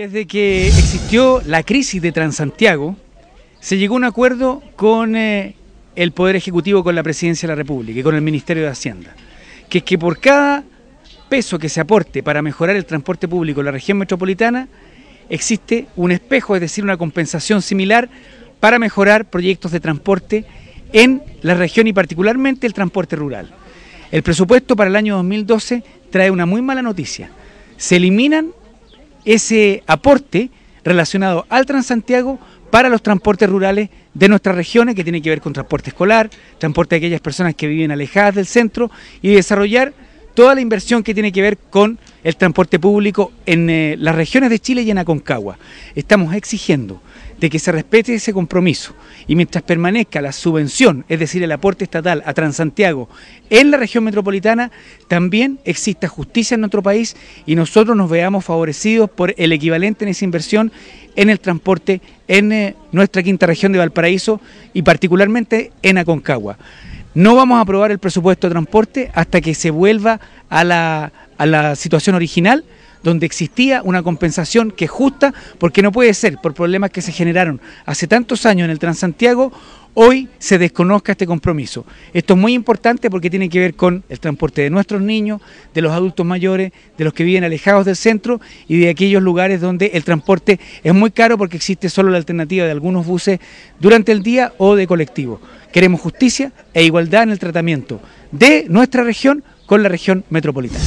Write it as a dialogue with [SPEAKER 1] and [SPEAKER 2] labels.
[SPEAKER 1] Desde que existió la crisis de Transantiago, se llegó a un acuerdo con eh, el Poder Ejecutivo, con la Presidencia de la República y con el Ministerio de Hacienda, que es que por cada peso que se aporte para mejorar el transporte público en la región metropolitana, existe un espejo, es decir, una compensación similar para mejorar proyectos de transporte en la región y particularmente el transporte rural. El presupuesto para el año 2012 trae una muy mala noticia. Se eliminan ese aporte relacionado al Transantiago para los transportes rurales de nuestras regiones, que tiene que ver con transporte escolar, transporte de aquellas personas que viven alejadas del centro y desarrollar toda la inversión que tiene que ver con el transporte público en eh, las regiones de Chile y en Aconcagua. Estamos exigiendo de que se respete ese compromiso y mientras permanezca la subvención, es decir, el aporte estatal a Transantiago en la región metropolitana, también exista justicia en nuestro país y nosotros nos veamos favorecidos por el equivalente en esa inversión en el transporte en eh, nuestra quinta región de Valparaíso y particularmente en Aconcagua. No vamos a aprobar el presupuesto de transporte hasta que se vuelva a la, a la situación original donde existía una compensación que es justa, porque no puede ser, por problemas que se generaron hace tantos años en el Transantiago, hoy se desconozca este compromiso. Esto es muy importante porque tiene que ver con el transporte de nuestros niños, de los adultos mayores, de los que viven alejados del centro y de aquellos lugares donde el transporte es muy caro porque existe solo la alternativa de algunos buses durante el día o de colectivo. Queremos justicia e igualdad en el tratamiento de nuestra región con la región metropolitana.